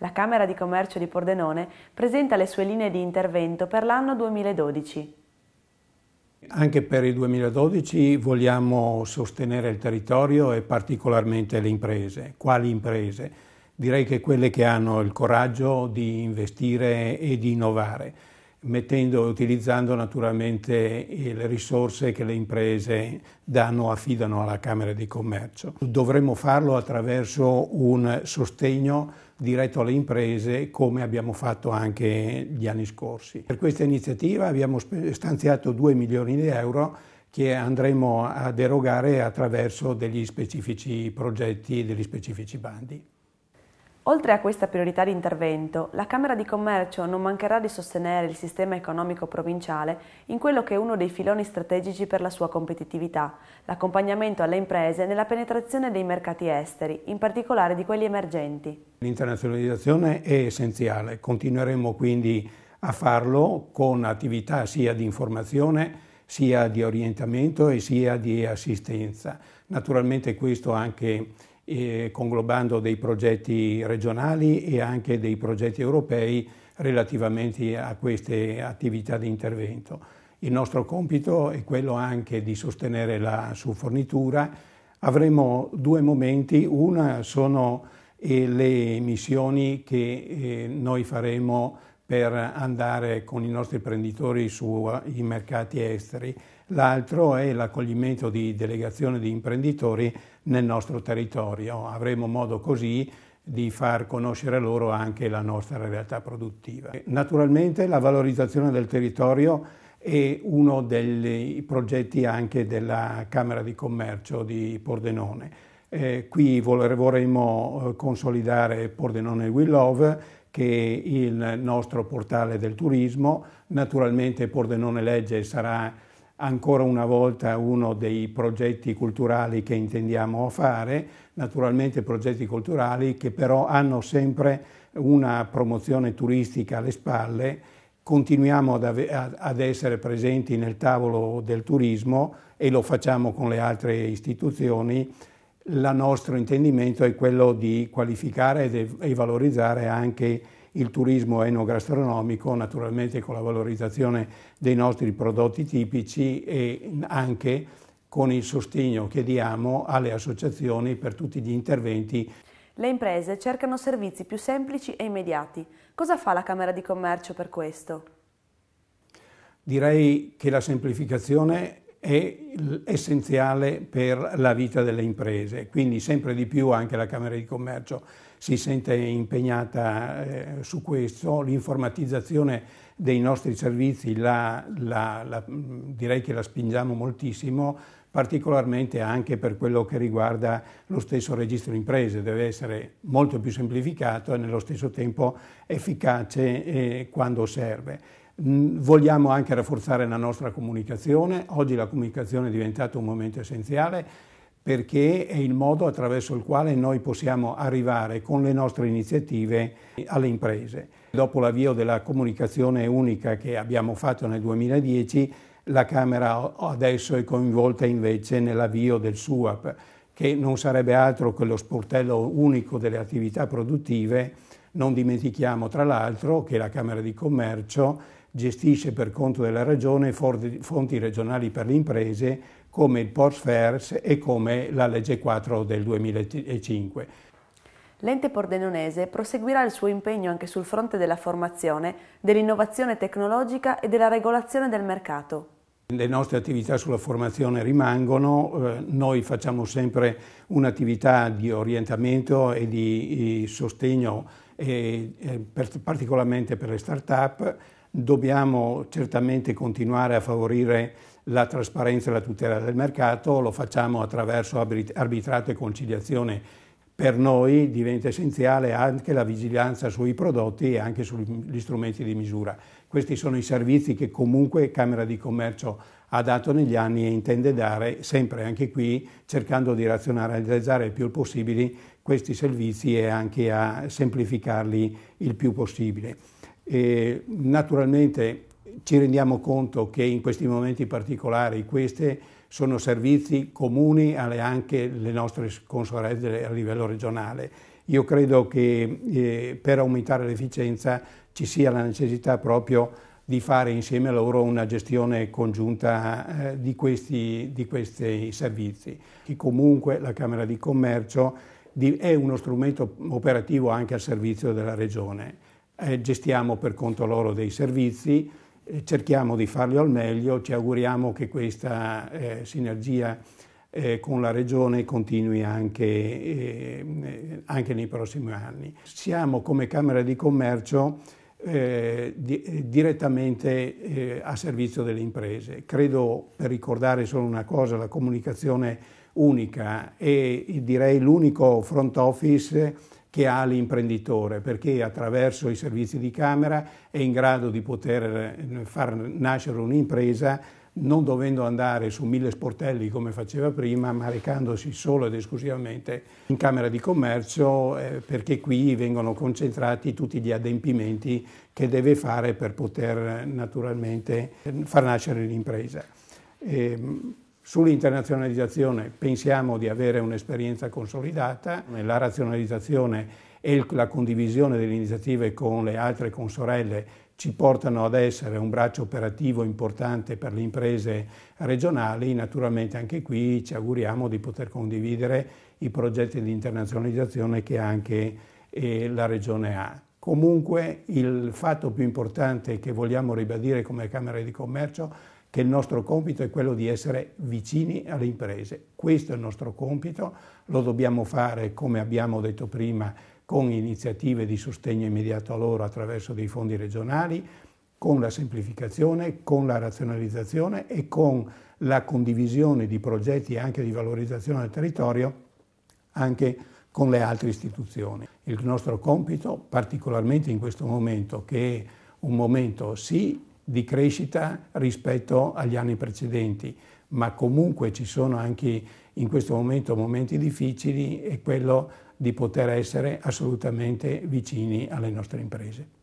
La Camera di Commercio di Pordenone presenta le sue linee di intervento per l'anno 2012. Anche per il 2012 vogliamo sostenere il territorio e particolarmente le imprese. Quali imprese? Direi che quelle che hanno il coraggio di investire e di innovare, mettendo e utilizzando naturalmente le risorse che le imprese danno, o affidano alla Camera di Commercio. Dovremmo farlo attraverso un sostegno diretto alle imprese come abbiamo fatto anche gli anni scorsi. Per questa iniziativa abbiamo stanziato 2 milioni di euro che andremo a derogare attraverso degli specifici progetti e degli specifici bandi. Oltre a questa priorità di intervento, la Camera di Commercio non mancherà di sostenere il sistema economico provinciale in quello che è uno dei filoni strategici per la sua competitività, l'accompagnamento alle imprese nella penetrazione dei mercati esteri, in particolare di quelli emergenti. L'internazionalizzazione è essenziale, continueremo quindi a farlo con attività sia di informazione sia di orientamento e sia di assistenza. Naturalmente questo anche eh, conglobando dei progetti regionali e anche dei progetti europei relativamente a queste attività di intervento. Il nostro compito è quello anche di sostenere la fornitura. Avremo due momenti, una sono eh, le missioni che eh, noi faremo per andare con i nostri imprenditori sui eh, mercati esteri, l'altro è l'accoglimento di delegazioni di imprenditori nel nostro territorio. Avremo modo così di far conoscere loro anche la nostra realtà produttiva. Naturalmente la valorizzazione del territorio è uno dei progetti anche della Camera di Commercio di Pordenone. Eh, qui vorremmo eh, consolidare Pordenone Will Love, che il nostro portale del turismo. Naturalmente Pordenone Legge sarà ancora una volta uno dei progetti culturali che intendiamo fare, naturalmente progetti culturali che però hanno sempre una promozione turistica alle spalle, continuiamo ad, ad essere presenti nel tavolo del turismo e lo facciamo con le altre istituzioni il nostro intendimento è quello di qualificare e, valorizzare anche il turismo enogastronomico, naturalmente con la valorizzazione dei nostri prodotti tipici e anche con il sostegno che diamo alle associazioni per tutti gli interventi. Le imprese cercano servizi più semplici e immediati. Cosa fa la Camera di Commercio per questo? Direi che la semplificazione è essenziale per la vita delle imprese, quindi sempre di più anche la Camera di Commercio si sente impegnata eh, su questo, l'informatizzazione dei nostri servizi la, la, la, direi che la spingiamo moltissimo, particolarmente anche per quello che riguarda lo stesso registro imprese, deve essere molto più semplificato e nello stesso tempo efficace eh, quando serve. Vogliamo anche rafforzare la nostra comunicazione, oggi la comunicazione è diventata un momento essenziale perché è il modo attraverso il quale noi possiamo arrivare con le nostre iniziative alle imprese. Dopo l'avvio della comunicazione unica che abbiamo fatto nel 2010, la Camera adesso è coinvolta invece nell'avvio del SUAP, che non sarebbe altro che lo sportello unico delle attività produttive. Non dimentichiamo tra l'altro che la Camera di Commercio gestisce per conto della Regione fonti regionali per le imprese come il PORSFERS e come la legge 4 del 2005. L'ente pordenonese proseguirà il suo impegno anche sul fronte della formazione, dell'innovazione tecnologica e della regolazione del mercato. Le nostre attività sulla formazione rimangono, eh, noi facciamo sempre un'attività di orientamento e di, eh, sostegno eh, particolarmente per le start-up, Dobbiamo certamente continuare a favorire la trasparenza e la tutela del mercato, lo facciamo attraverso arbitrato e conciliazione. Per noi diventa essenziale anche la vigilanza sui prodotti e anche sugli strumenti di misura. Questi sono i servizi che comunque Camera di Commercio ha dato negli anni e intende dare sempre anche qui cercando di razionalizzare il più possibile questi servizi e anche a semplificarli il più possibile. E naturalmente ci rendiamo conto che in questi momenti particolari questi sono servizi comuni alle anche le nostre consorelle a livello regionale. Io credo che eh, per aumentare l'efficienza ci sia la necessità proprio di fare insieme a loro una gestione congiunta eh, di, questi, di, questi, servizi. Che comunque la Camera di Commercio di, è uno strumento operativo anche al servizio della Regione eh, gestiamo per conto loro dei servizi, eh, cerchiamo di farlo al meglio, ci auguriamo che questa eh, sinergia eh, con la Regione continui anche, eh, anche, nei prossimi anni. Siamo come Camera di Commercio eh, di, direttamente a servizio delle imprese. Credo, per ricordare solo una cosa, la comunicazione unica e direi l'unico front office che ha l'imprenditore, perché attraverso i servizi di Camera è in grado di poter eh, far nascere un'impresa non dovendo andare su mille sportelli come faceva prima, ma recandosi solo ed esclusivamente in Camera di Commercio, eh, perché qui vengono concentrati tutti gli adempimenti che deve fare per poter naturalmente far nascere l'impresa. E, ehm, Sull'internazionalizzazione pensiamo di avere un'esperienza consolidata, la razionalizzazione e la condivisione delle iniziative con le altre consorelle ci portano ad essere un braccio operativo importante per le imprese regionali, naturalmente anche qui ci auguriamo di poter condividere i progetti di internazionalizzazione che anche eh, la regione ha. Comunque il fatto più importante che vogliamo ribadire come Camera di Commercio che il nostro compito è quello di essere vicini alle imprese. Questo è il nostro compito, lo dobbiamo fare, come abbiamo detto prima, con iniziative di sostegno immediato a loro attraverso dei fondi regionali, con la semplificazione, con la razionalizzazione e con la condivisione di progetti anche di valorizzazione del territorio anche con le altre istituzioni. Il nostro compito, particolarmente in questo momento, che è un momento sì di crescita rispetto agli anni precedenti, ma comunque ci sono anche in questo momento momenti difficili e quello di poter essere assolutamente vicini alle nostre imprese.